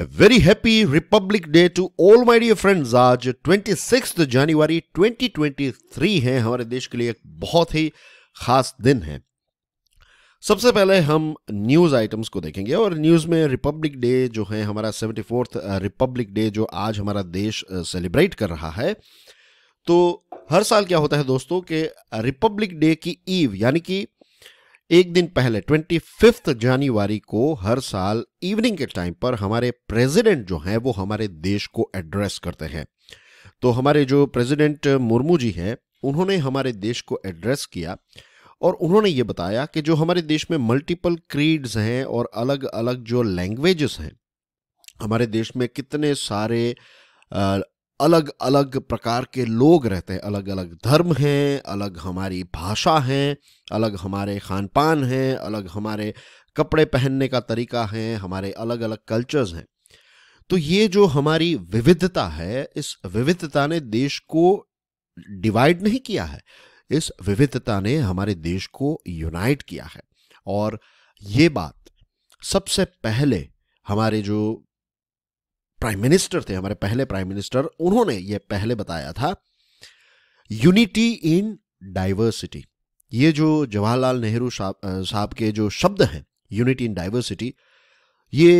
A very happy republic day to all my dear friends आज 26th January 2023 है हमारे देश के लिए एक बहुत ही खास दिन है सबसे पहले हम न्यूज़ आइटम्स को देखेंगे और न्यूज़ में रिपब्लिक डे जो है हमारा सेवेंटी फोर्थ रिपब्लिक डे जो आज हमारा देश सेलिब्रेट कर रहा है तो हर साल क्या होता है दोस्तों के रिपब्लिक डे की ईव यानी कि एक दिन पहले ट्वेंटी फिफ्थ जनवरी को हर साल इवनिंग के टाइम पर हमारे प्रेसिडेंट जो हैं वो हमारे देश को एड्रेस करते हैं तो हमारे जो प्रेसिडेंट मुर्मू जी हैं उन्होंने हमारे देश को एड्रेस किया और उन्होंने ये बताया कि जो हमारे देश में मल्टीपल क्रीड्स हैं और अलग अलग जो लैंग्वेजेस हैं हमारे देश में कितने सारे अलग अलग प्रकार के लोग रहते हैं अलग अलग धर्म हैं अलग हमारी भाषा है अलग हमारे खान पान हैं अलग हमारे कपड़े पहनने का तरीका है हमारे अलग अलग कल्चर्स हैं तो ये जो हमारी विविधता है इस विविधता ने देश को डिवाइड नहीं किया है इस विविधता ने हमारे देश को यूनाइट किया है और ये बात सबसे पहले हमारे जो प्राइम मिनिस्टर थे हमारे पहले प्राइम मिनिस्टर उन्होंने ये पहले बताया था यूनिटी इन डाइवर्सिटी ये जो जवाहरलाल नेहरू साहब के जो शब्द हैं यूनिटी इन डाइवर्सिटी ये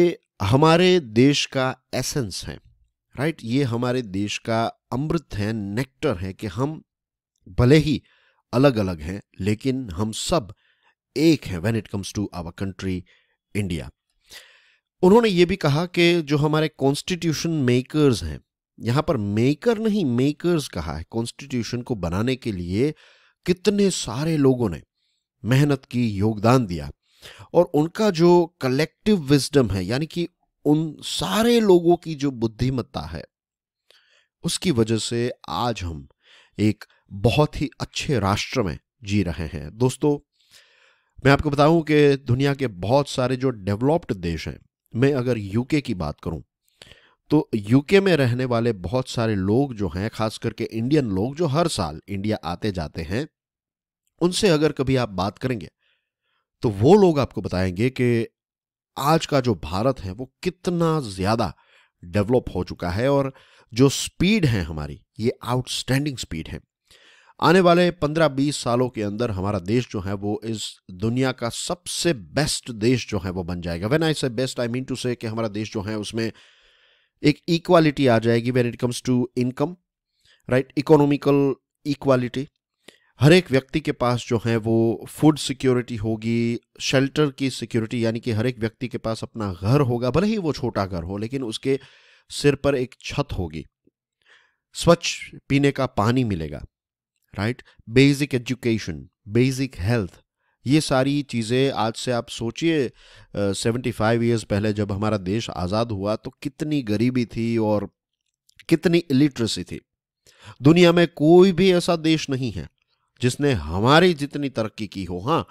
हमारे देश का एसेंस है राइट ये हमारे देश का अमृत है नेक्टर है कि हम भले ही अलग अलग हैं लेकिन हम सब एक हैं when it comes to our country India उन्होंने ये भी कहा कि जो हमारे कॉन्स्टिट्यूशन मेकर्स हैं यहाँ पर मेकर नहीं मेकर्स कहा है कॉन्स्टिट्यूशन को बनाने के लिए कितने सारे लोगों ने मेहनत की योगदान दिया और उनका जो कलेक्टिव विजडम है यानी कि उन सारे लोगों की जो बुद्धिमत्ता है उसकी वजह से आज हम एक बहुत ही अच्छे राष्ट्र में जी रहे हैं दोस्तों मैं आपको बताऊं कि दुनिया के बहुत सारे जो डेवलप्ड देश हैं मैं अगर यूके की बात करूं तो यूके में रहने वाले बहुत सारे लोग जो हैं खास करके इंडियन लोग जो हर साल इंडिया आते जाते हैं उनसे अगर कभी आप बात करेंगे तो वो लोग आपको बताएंगे कि आज का जो भारत है वो कितना ज़्यादा डेवलप हो चुका है और जो स्पीड है हमारी ये आउटस्टैंडिंग स्पीड है आने वाले 15-20 सालों के अंदर हमारा देश जो है वो इस दुनिया का सबसे बेस्ट देश जो है वो बन जाएगा वेन आई से बेस्ट आई मीन टू से कि हमारा देश जो है उसमें एक इक्वालिटी आ जाएगी when it comes to income right economical equality हर एक व्यक्ति के पास जो है वो फूड सिक्योरिटी होगी शेल्टर की सिक्योरिटी यानी कि हर एक व्यक्ति के पास अपना घर होगा भले ही वो छोटा घर हो लेकिन उसके सिर पर एक छत होगी स्वच्छ पीने का पानी मिलेगा right basic education basic health ये सारी चीज़ें आज से आप सोचिए सेवेंटी फाइव ईयर्स पहले जब हमारा देश आज़ाद हुआ तो कितनी गरीबी थी और कितनी इलिटरेसी थी दुनिया में कोई भी ऐसा देश नहीं है जिसने हमारी जितनी तरक्की की हो हाँ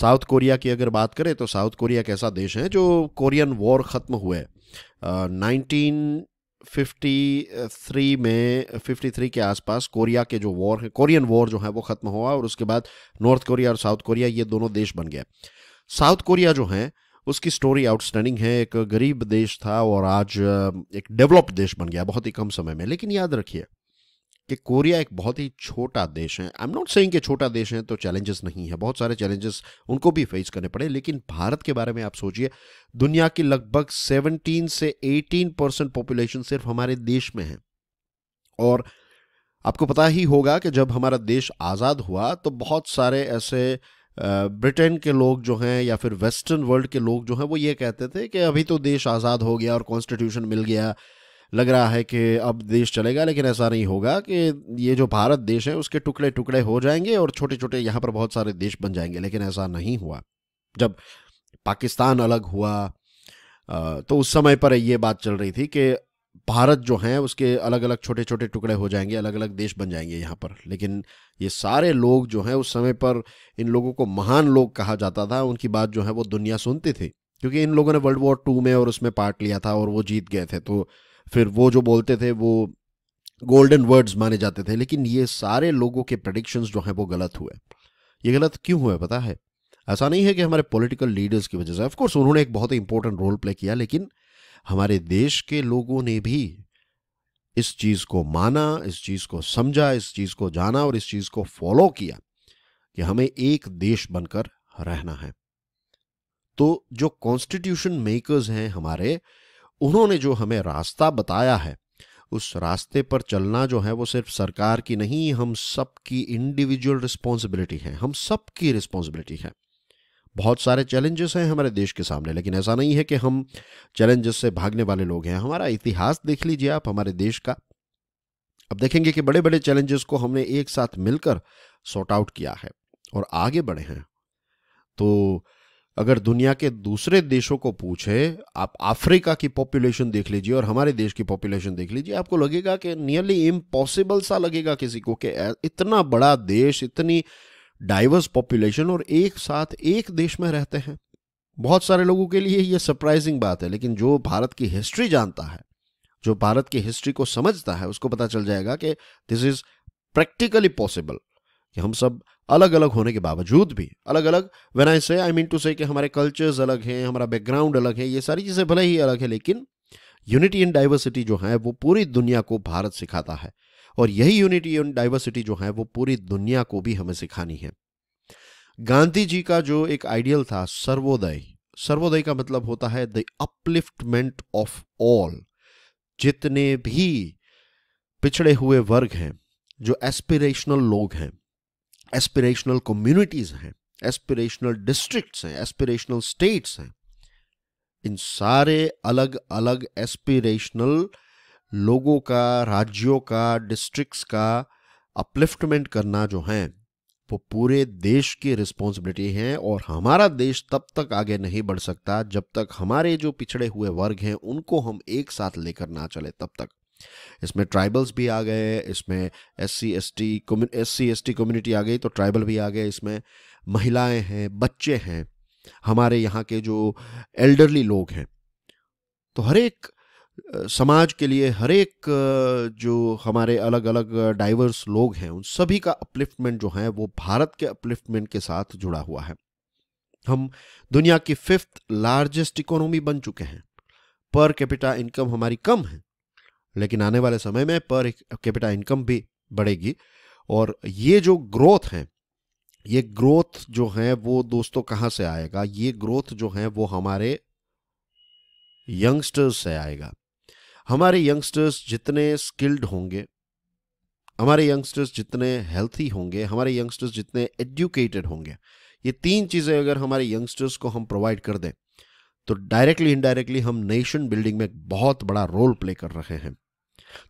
साउथ कोरिया की अगर बात करें तो साउथ कोरिया एक ऐसा देश है जो कोरियन वॉर ख़त्म हुए नाइनटीन 1953 में 53 के आसपास कोरिया के जो वॉर है कोरियन वॉर जो है वो ख़त्म हुआ और उसके बाद नॉर्थ कोरिया और साउथ कोरिया ये दोनों देश बन गए साउथ कोरिया जो है उसकी स्टोरी आउटस्टैंडिंग है एक गरीब देश था और आज एक डेवलप्ड देश बन गया बहुत ही कम समय में लेकिन याद रखिए कि कोरिया एक बहुत ही छोटा देश है आई एम नॉट सेइंग कि छोटा देश है तो चैलेंजेस नहीं है बहुत सारे चैलेंजेस उनको भी फेस करने पड़े लेकिन भारत के बारे में आप सोचिए दुनिया की लगभग 17 से 18 परसेंट पॉपुलेशन सिर्फ हमारे देश में है और आपको पता ही होगा कि जब हमारा देश आज़ाद हुआ तो बहुत सारे ऐसे ब्रिटेन के लोग जो हैं या फिर वेस्टर्न वर्ल्ड के लोग जो हैं वो ये कहते थे कि अभी तो देश आज़ाद हो गया और कॉन्स्टिट्यूशन मिल गया लग रहा है कि अब देश चलेगा लेकिन ऐसा नहीं होगा कि ये जो भारत देश है उसके टुकड़े टुकड़े हो जाएंगे और छोटे छोटे यहाँ पर बहुत सारे देश बन जाएंगे लेकिन ऐसा नहीं हुआ जब पाकिस्तान अलग हुआ तो उस समय पर ये बात चल रही थी कि भारत जो है उसके अलग अलग छोटे छोटे टुकड़े हो जाएंगे अलग अलग देश बन जाएंगे यहाँ पर लेकिन ये सारे लोग जो हैं उस समय पर इन लोगों को महान लोग कहा जाता था उनकी बात जो है वो दुनिया सुनती थी क्योंकि इन लोगों ने वर्ल्ड वॉर टू में और उसमें पार्ट लिया था और वो जीत गए थे तो फिर वो जो बोलते थे वो गोल्डन वर्ड्स माने जाते थे लेकिन ये सारे लोगों के प्रडिक्शंस जो हैं वो गलत हुए ये गलत क्यों हुए पता है ऐसा नहीं है कि हमारे पॉलिटिकल लीडर्स की वजह से ऑफकोर्स उन्होंने एक बहुत ही इंपॉर्टेंट रोल प्ले किया लेकिन हमारे देश के लोगों ने भी इस चीज़ को माना इस चीज़ को समझा इस चीज़ को जाना और इस चीज़ को फॉलो किया कि हमें एक देश बनकर रहना है तो जो कॉन्स्टिट्यूशन मेकर्स हैं हमारे उन्होंने जो हमें रास्ता बताया है उस रास्ते पर चलना जो है वो सिर्फ सरकार की नहीं हम सब की इंडिविजुअल रिस्पॉन्सिबिलिटी है हम सब की रिस्पॉन्सिबिलिटी है बहुत सारे चैलेंजेस हैं हमारे देश के सामने लेकिन ऐसा नहीं है कि हम चैलेंजेस से भागने वाले लोग हैं हमारा इतिहास देख लीजिए आप हमारे देश का अब देखेंगे कि बड़े बड़े चैलेंजेस को हमने एक साथ मिलकर सॉर्ट आउट किया है और आगे बढ़े हैं तो अगर दुनिया के दूसरे देशों को पूछे आप अफ्रीका की पॉपुलेशन देख लीजिए और हमारे देश की पॉपुलेशन देख लीजिए आपको लगेगा कि नियरली इम्पॉसिबल सा लगेगा किसी को कि इतना बड़ा देश इतनी डाइवर्स पॉपुलेशन और एक साथ एक देश में रहते हैं बहुत सारे लोगों के लिए ये सरप्राइजिंग बात है लेकिन जो भारत की हिस्ट्री जानता है जो भारत की हिस्ट्री को समझता है उसको पता चल जाएगा कि दिस इज प्रैक्टिकली पॉसिबल कि हम सब अलग अलग होने के बावजूद भी अलग अलग वेन आई से आई मीन टू से कि हमारे कल्चर्स अलग हैं हमारा बैकग्राउंड अलग है ये सारी चीज़ें भले ही अलग है लेकिन यूनिटी इन डाइवर्सिटी जो है वो पूरी दुनिया को भारत सिखाता है और यही यूनिटी इन डाइवर्सिटी जो है वो पूरी दुनिया को भी हमें सिखानी है गांधी जी का जो एक आइडियल था सर्वोदय सर्वोदय का मतलब होता है द अपलिफ्टमेंट ऑफ ऑल जितने भी पिछड़े हुए वर्ग हैं जो एस्पिरेशनल लोग हैं एस्पिरेशनल कम्युनिटीज़ हैं एस्पिरेशनल डिस्ट्रिक्ट्स हैं एस्पिरेशनल स्टेट्स हैं इन सारे अलग अलग एस्पिरेशनल लोगों का राज्यों का डिस्ट्रिक्ट्स का अपलिफ्टमेंट करना जो है वो पूरे देश की रिस्पॉन्सिबिलिटी है और हमारा देश तब तक आगे नहीं बढ़ सकता जब तक हमारे जो पिछड़े हुए वर्ग हैं उनको हम एक साथ लेकर ना चले तब तक इसमें ट्राइबल्स भी आ गए इसमें S C S T S C S T community आ गई तो ट्राइबल भी आ गए इसमें महिलाएं हैं बच्चे हैं हमारे यहाँ के जो एल्डरली लोग हैं तो हर एक समाज के लिए हर एक जो हमारे अलग अलग डाइवर्स लोग हैं उन सभी का अपलिफ्टमेंट जो है वो भारत के अपलिफ्टमेंट के साथ जुड़ा हुआ है हम दुनिया की फिफ्थ लार्जेस्ट इकोनॉमी बन चुके हैं पर कैपिटा इनकम हमारी कम है लेकिन आने वाले समय में पर कैपिटा इनकम भी बढ़ेगी और ये जो ग्रोथ है ये ग्रोथ जो है वो दोस्तों कहाँ से आएगा ये ग्रोथ जो है वो हमारे यंगस्टर्स से आएगा हमारे यंगस्टर्स जितने स्किल्ड होंगे हमारे यंगस्टर्स जितने हेल्थी होंगे हमारे यंगस्टर्स जितने एजुकेटेड होंगे ये तीन चीज़ें अगर हमारे यंगस्टर्स को हम प्रोवाइड कर दें तो डायरेक्टली इनडायरेक्टली हम नेशन बिल्डिंग में बहुत बड़ा रोल प्ले कर रहे हैं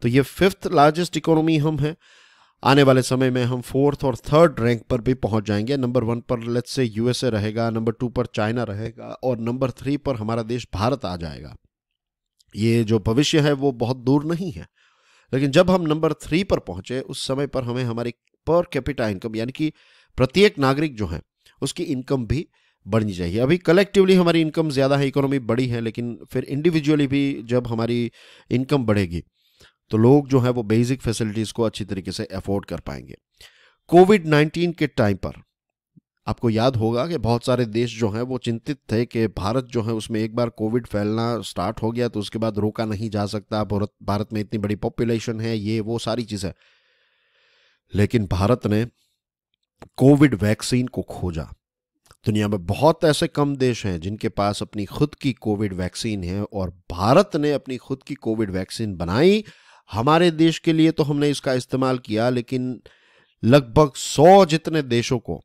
तो ये फिफ्थ लार्जेस्ट इकोनॉमी हम हैं आने वाले समय में हम फोर्थ और थर्ड रैंक पर भी पहुंच जाएंगे नंबर वन पर लेट्स से यूएसए रहेगा नंबर टू पर चाइना रहेगा और नंबर थ्री पर हमारा देश भारत आ जाएगा ये जो भविष्य है वो बहुत दूर नहीं है लेकिन जब हम नंबर थ्री पर पहुंचे उस समय पर हमें हमारी पर कैपिटा इनकम यानी कि प्रत्येक नागरिक जो है उसकी इनकम भी बढ़नी चाहिए अभी कलेक्टिवली हमारी इनकम ज़्यादा है इकोनॉमी बड़ी है लेकिन फिर इंडिविजुअली भी जब हमारी इनकम बढ़ेगी तो लोग जो है वो बेसिक फैसिलिटीज़ को अच्छी तरीके से अफोर्ड कर पाएंगे कोविड नाइन्टीन के टाइम पर आपको याद होगा कि बहुत सारे देश जो हैं वो चिंतित थे कि भारत जो है उसमें एक बार कोविड फैलना स्टार्ट हो गया तो उसके बाद रोका नहीं जा सकता भारत भारत में इतनी बड़ी पॉपुलेशन है ये वो सारी चीज़ें लेकिन भारत ने कोविड वैक्सीन को खोजा दुनिया में बहुत ऐसे कम देश हैं जिनके पास अपनी खुद की कोविड वैक्सीन है और भारत ने अपनी खुद की कोविड वैक्सीन बनाई हमारे देश के लिए तो हमने इसका इस्तेमाल किया लेकिन लगभग सौ जितने देशों को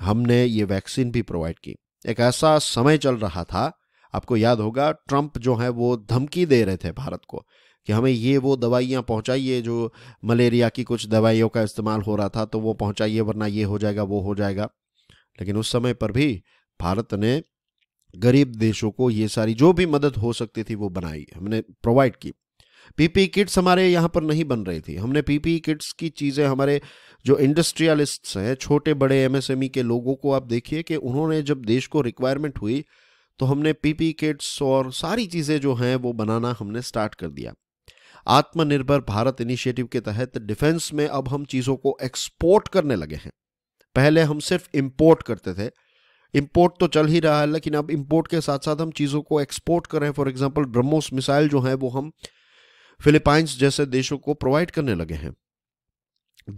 हमने ये वैक्सीन भी प्रोवाइड की एक ऐसा समय चल रहा था आपको याद होगा ट्रंप जो है वो धमकी दे रहे थे भारत को कि हमें ये वो दवाइयाँ पहुँचाइए जो मलेरिया की कुछ दवाइयों का इस्तेमाल हो रहा था तो वो पहुँचाइए वरना ये हो जाएगा वो हो जाएगा लेकिन उस समय पर भी भारत ने गरीब देशों को ये सारी जो भी मदद हो सकती थी वो बनाई हमने प्रोवाइड की पीपी किट्स हमारे यहाँ पर नहीं बन रही थी हमने पीपी किट्स की चीज़ें हमारे जो इंडस्ट्रियलिस्ट्स हैं छोटे बड़े एमएसएमई e के लोगों को आप देखिए कि उन्होंने जब देश को रिक्वायरमेंट हुई तो हमने पीपी किट्स और सारी चीज़ें जो हैं वो बनाना हमने स्टार्ट कर दिया आत्मनिर्भर भारत इनिशिएटिव के तहत डिफेंस में अब हम चीज़ों को एक्सपोर्ट करने लगे हैं पहले हम सिर्फ इम्पोर्ट करते थे इम्पोर्ट तो चल ही रहा है लेकिन अब इम्पोर्ट के साथ साथ हम चीज़ों को एक्सपोर्ट कर रहे हैं फॉर एग्जाम्पल ब्रह्मोस मिसाइल जो है वो हम फिलीपाइंस जैसे देशों को प्रोवाइड करने लगे हैं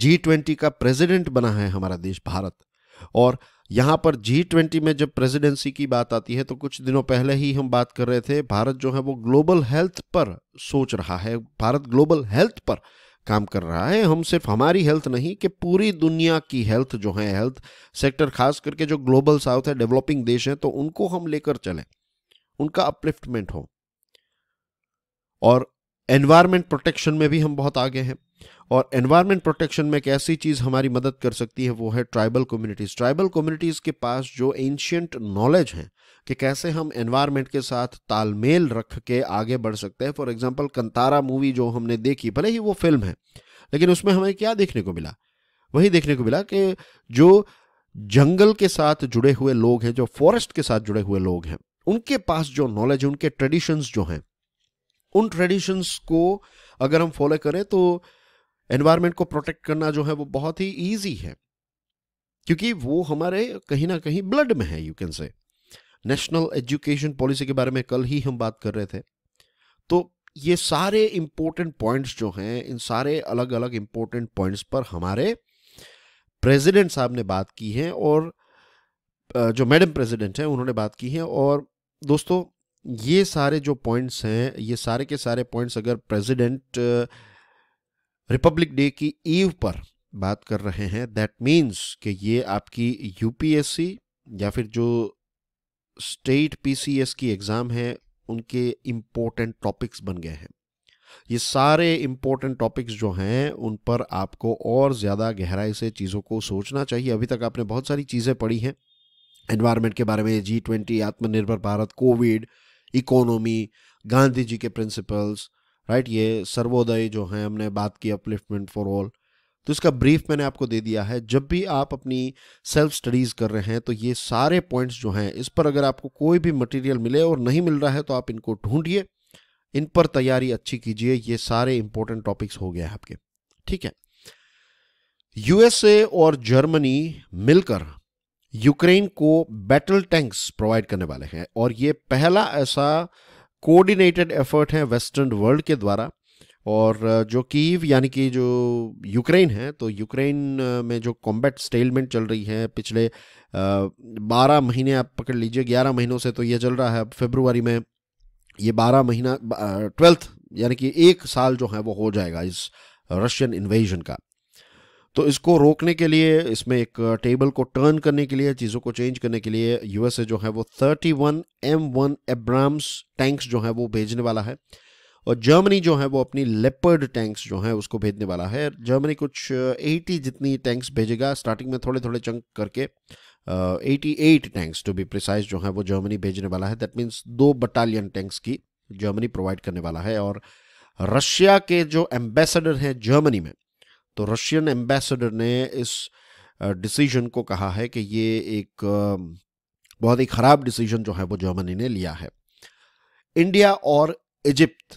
जी ट्वेंटी का प्रेसिडेंट बना है हमारा देश भारत और यहां पर जी ट्वेंटी में जब प्रेसिडेंसी की बात आती है तो कुछ दिनों पहले ही हम बात कर रहे थे भारत जो है वो ग्लोबल हेल्थ पर सोच रहा है भारत ग्लोबल हेल्थ पर काम कर रहा है हम सिर्फ हमारी हेल्थ नहीं कि पूरी दुनिया की हेल्थ जो है हेल्थ सेक्टर खास करके जो ग्लोबल साउथ है डेवलपिंग देश है तो उनको हम लेकर चले उनका अपलिफ्टमेंट हो और एनवायरनमेंट प्रोटेक्शन में भी हम बहुत आगे हैं और एनवायरनमेंट प्रोटेक्शन में एक ऐसी चीज़ हमारी मदद कर सकती है वो है ट्राइबल कम्युनिटीज़ ट्राइबल कम्युनिटीज़ के पास जो एंशियंट नॉलेज है कि कैसे हम एनवायरनमेंट के साथ तालमेल रख के आगे बढ़ सकते हैं फॉर एग्जांपल कंतारा मूवी जो हमने देखी भले ही वो फिल्म है लेकिन उसमें हमें क्या देखने को मिला वही देखने को मिला कि जो जंगल के साथ जुड़े हुए लोग हैं जो फॉरेस्ट के साथ जुड़े हुए लोग हैं उनके पास जो नॉलेज है उनके ट्रेडिशंस जो हैं उन ट्रेडिशंस को अगर हम फॉलो करें तो एनवायरनमेंट को प्रोटेक्ट करना जो है वो बहुत ही ईजी है क्योंकि वो हमारे कहीं ना कहीं ब्लड में है you can say national education policy के बारे में कल ही हम बात कर रहे थे तो ये सारे इंपॉर्टेंट पॉइंट्स जो हैं इन सारे अलग अलग इंपॉर्टेंट पॉइंट्स पर हमारे प्रेसिडेंट साहब ने बात की है और जो मैडम प्रेसिडेंट हैं उन्होंने बात की है और दोस्तों ये सारे जो पॉइंट्स हैं ये सारे के सारे पॉइंट्स अगर प्रेसिडेंट रिपब्लिक डे की ईव पर बात कर रहे हैं दैट मीन्स कि ये आपकी यूपीएससी या फिर जो स्टेट पीसीएस की एग्ज़ाम है उनके इंपॉर्टेंट टॉपिक्स बन गए हैं ये सारे इंपॉर्टेंट टॉपिक्स जो हैं उन पर आपको और ज़्यादा गहराई से चीज़ों को सोचना चाहिए अभी तक आपने बहुत सारी चीज़ें पढ़ी हैं एनवायरमेंट के बारे में G twenty Atmanirbhar Bharat covid economy Gandhi ji के प्रिंसिपल्स राइट ये सर्वोदय जो है हमने बात की अपलिफ्टमेंट फॉर ऑल तो इसका ब्रीफ मैंने आपको दे दिया है जब भी आप अपनी सेल्फ स्टडीज़ कर रहे हैं तो ये सारे पॉइंट्स जो हैं इस पर अगर आपको कोई भी मटेरियल मिले और नहीं मिल रहा है तो आप इनको ढूंढिए इन पर तैयारी अच्छी कीजिए ये सारे इंपॉर्टेंट टॉपिक्स हो गए आपके ठीक है यूएसए और जर्मनी मिलकर यूक्रेन को बैटल टैंक्स प्रोवाइड करने वाले हैं और ये पहला ऐसा कोऑर्डिनेटेड एफर्ट है वेस्टर्न वर्ल्ड के द्वारा और जो कीव यानी कि जो यूक्रेन है तो यूक्रेन में जो कॉम्बैट स्टेलमेंट चल रही है पिछले बारह महीने आप पकड़ लीजिए ग्यारह महीनों से तो ये चल रहा है अब फेब्रुवरी में ये बारह महीना ट्वेल्थ यानी कि एक साल जो है वो हो जाएगा इस रशियन इन्वेजन का तो इसको रोकने के लिए इसमें एक टेबल को टर्न करने के लिए चीज़ों को चेंज करने के लिए यूएसए जो है वो 31 one M one Abrams tanks जो है वो भेजने वाला है और जर्मनी जो है वो अपनी लेपर्ड टैंक्स जो है उसको भेजने वाला है जर्मनी कुछ 80 जितनी टैंक्स भेजेगा स्टार्टिंग में थोड़े थोड़े चंक करके eighty eight tanks to be precise जो है वो जर्मनी भेजने वाला है दैट मीन्स दो बटालियन टैंक्स की जर्मनी प्रोवाइड करने वाला है और रशिया के जो एम्बेसडर हैं जर्मनी में तो रशियन एम्बेसडर ने इस डिसीजन को कहा है कि ये एक बहुत ही ख़राब डिसीजन जो है वो जर्मनी ने लिया है इंडिया और इजिप्त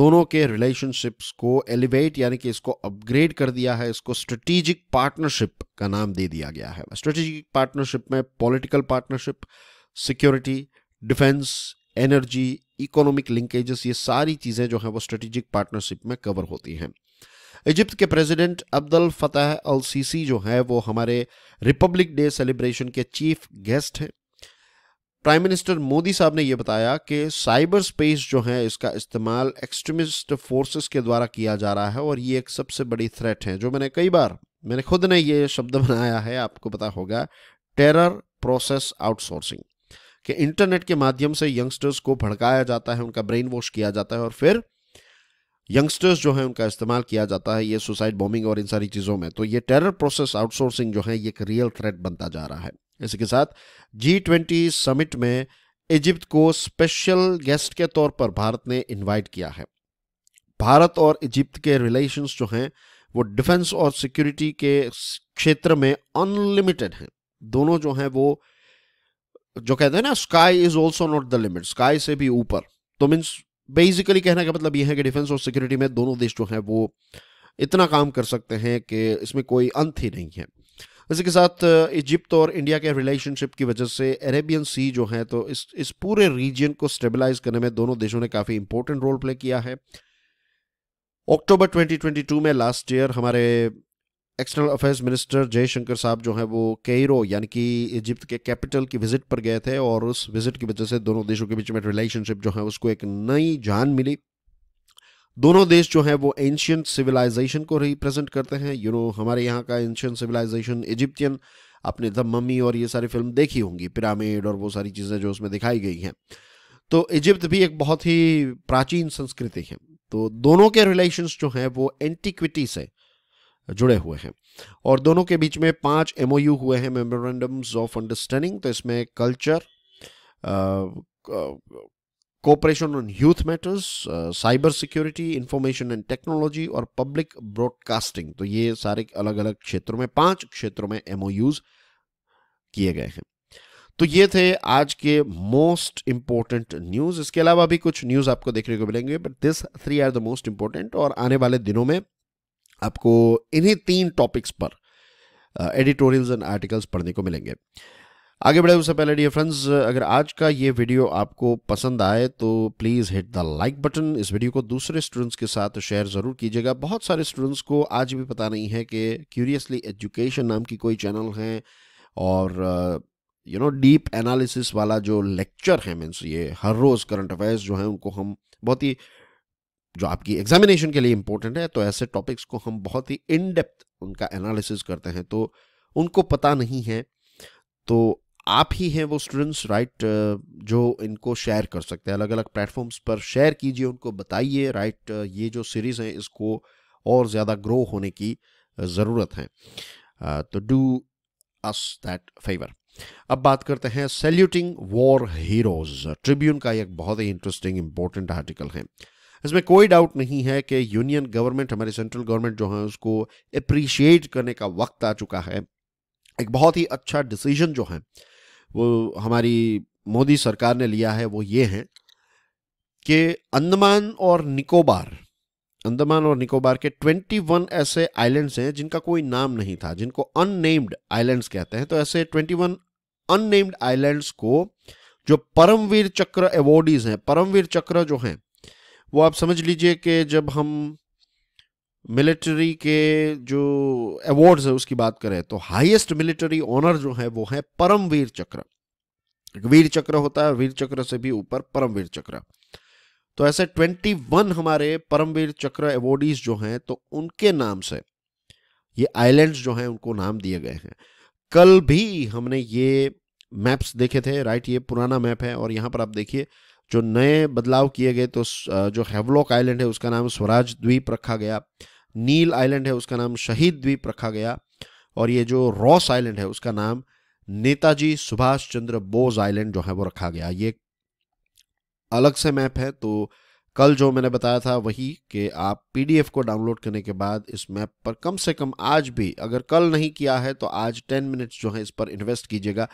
दोनों के रिलेशनशिप्स को एलिवेट यानी कि इसको अपग्रेड कर दिया है इसको स्ट्रेटेजिक पार्टनरशिप का नाम दे दिया गया है स्ट्रेटेजिक पार्टनरशिप में political partnership security defence energy economic linkages ये सारी चीज़ें जो हैं वो स्ट्रेटेजिक पार्टनरशिप में कवर होती हैं इजिप्त के president Abdul Fattah al Sisi जो है वो हमारे रिपब्लिक डे सेलिब्रेशन के चीफ गेस्ट हैं प्राइम मिनिस्टर मोदी साहब ने यह बताया कि साइबर स्पेस जो है इसका इस्तेमाल एक्सट्रीमिस्ट फोर्सेस के द्वारा किया जा रहा है और ये एक सबसे बड़ी थ्रेट है जो मैंने कई बार मैंने खुद ने ये शब्द बनाया है आपको पता होगा टेरर प्रोसेस आउटसोर्सिंग कि इंटरनेट के माध्यम से यंगस्टर्स को भड़काया जाता है उनका ब्रेन वॉश किया जाता है और फिर यंगस्टर्स जो हैं उनका इस्तेमाल किया जाता है ये सुसाइड बॉम्बिंग और इन सारी चीज़ों में तो ये टेरर प्रोसेस आउटसोर्सिंग जो है ये एक रियल थ्रेट बनता जा रहा है इसी के साथ जी ट्वेंटी समिट में इजिप्त को स्पेशल गेस्ट के तौर पर भारत ने इनवाइट किया है भारत और इजिप्त के रिलेशंस जो हैं वो डिफेंस और सिक्योरिटी के क्षेत्र में अनलिमिटेड हैं दोनों जो हैं वो जो कहते हैं ना sky is also not the limit sky से भी ऊपर तो मीन्स बेसिकली कहने का मतलब यह है कि डिफेंस और सिक्योरिटी में दोनों देश जो हैं वो इतना काम कर सकते हैं कि इसमें कोई अंत ही नहीं है इसी के साथ इजिप्ट और इंडिया के रिलेशनशिप की वजह से अरेबियन सी जो है तो इस इस पूरे रीजन को स्टेबलाइज करने में दोनों देशों ने काफ़ी इंपॉर्टेंट रोल प्ले किया है अक्टूबर 2022 में लास्ट ईयर हमारे एक्सटर्नल अफेयर्स मिनिस्टर जयशंकर साहब जो हैं वो कैरो यानी कि इजिप्ट के कैपिटल की विज़िट पर गए थे और उस विज़िट की वजह से दोनों देशों के बीच में रिलेशनशिप जो है उसको एक नई जान मिली दोनों देश जो हैं वो एंशियंट सिविलाइजेशन को रिप्रेजेंट करते हैं यू you नो know, हमारे यहाँ का एंशियंट सिविलाइजेशन इजिप्टियन आपने द मम्मी और ये सारी फिल्म देखी होंगी पिरामिड और वो सारी चीज़ें जो उसमें दिखाई गई हैं तो इजिप्त भी एक बहुत ही प्राचीन संस्कृति है तो दोनों के रिलेशंस जो हैं वो एंटीक्विटी से जुड़े हुए हैं और दोनों के बीच में पांच एमओयू हुए हैं मेमोरेंडम्स ऑफ अंडरस्टैंडिंग तो इसमें culture cooperation on youth matters cyber security information and technology और पब्लिक ब्रॉडकास्टिंग तो ये सारे अलग अलग क्षेत्रों में पांच क्षेत्रों में एमओ किए गए हैं तो ये थे आज के मोस्ट इंपॉर्टेंट न्यूज इसके अलावा भी कुछ न्यूज आपको देखने को मिलेंगे but this three are the most important और आने वाले दिनों में आपको इन्हीं तीन टॉपिक्स पर एडिटोरियल्स एंड आर्टिकल्स पढ़ने को मिलेंगे आगे बढ़े उससे पहले डियर फ्रेंड्स अगर आज का ये वीडियो आपको पसंद आए तो please hit the like button इस वीडियो को दूसरे स्टूडेंट्स के साथ शेयर ज़रूर कीजिएगा बहुत सारे स्टूडेंट्स को आज भी पता नहीं है कि क्यूरियसली एजुकेशन नाम की कोई चैनल है और यू नो डीप एनालिसिस वाला जो लेक्चर है मीन्स ये हर रोज़ करंट अफेयर्स जो है उनको हम बहुत ही जो आपकी एग्जामिनेशन के लिए इंपॉर्टेंट है तो ऐसे टॉपिक्स को हम बहुत ही इन डेप्थ उनका एनालिसिस करते हैं तो उनको पता नहीं है तो आप ही हैं वो स्टूडेंट्स राइट जो इनको शेयर कर सकते हैं अलग अलग प्लेटफॉर्म्स पर शेयर कीजिए उनको बताइए राइट ये जो सीरीज़ है इसको और ज़्यादा ग्रो होने की ज़रूरत है तो डू अस दैट फेवर अब बात करते हैं सेल्यूटिंग वॉर हीरोज ट्रिब्यून का एक बहुत ही इंटरेस्टिंग इंपॉर्टेंट आर्टिकल है इसमें कोई डाउट नहीं है कि यूनियन गवर्नमेंट हमारी सेंट्रल गवर्नमेंट जो है उसको अप्रिशिएट करने का वक्त आ चुका है एक बहुत ही अच्छा डिसीजन जो है वो हमारी मोदी सरकार ने लिया है वो ये है कि अंदमान और निकोबार अंदमान और निकोबार के 21 ऐसे आइलैंड्स हैं जिनका कोई नाम नहीं था जिनको अननेम्ड आइलैंड्स कहते हैं तो ऐसे 21 अननेम्ड आइलैंड्स को जो परमवीर चक्र अवॉर्डीज हैं परमवीर चक्र जो हैं वो आप समझ लीजिए कि जब हम मिलिट्री के जो अवार्ड्स है उसकी बात करें तो हाईएस्ट मिलिट्री ऑनर जो है वो है परमवीर चक्र वीर चक्र होता है वीर चक्र से भी ऊपर परमवीर चक्र तो ऐसे 21 हमारे परमवीर चक्र अवॉर्डीज जो हैं तो उनके नाम से ये आइलैंड्स जो हैं उनको नाम दिए गए हैं कल भी हमने ये मैप्स देखे थे राइट ये पुराना मैप है और यहां पर आप देखिए जो नए बदलाव किए गए तो जो हेवलॉक आइलैंड है उसका नाम स्वराज द्वीप रखा गया नील आइलैंड है उसका नाम शहीद द्वीप रखा गया और ये जो रॉस आइलैंड है उसका नाम नेताजी सुभाष चंद्र बोस आइलैंड जो है वो रखा गया ये अलग से मैप है तो कल जो मैंने बताया था वही कि आप पीडीएफ को डाउनलोड करने के बाद इस मैप पर कम से कम आज भी अगर कल नहीं किया है तो आज टेन मिनट्स जो है इस पर इन्वेस्ट कीजिएगा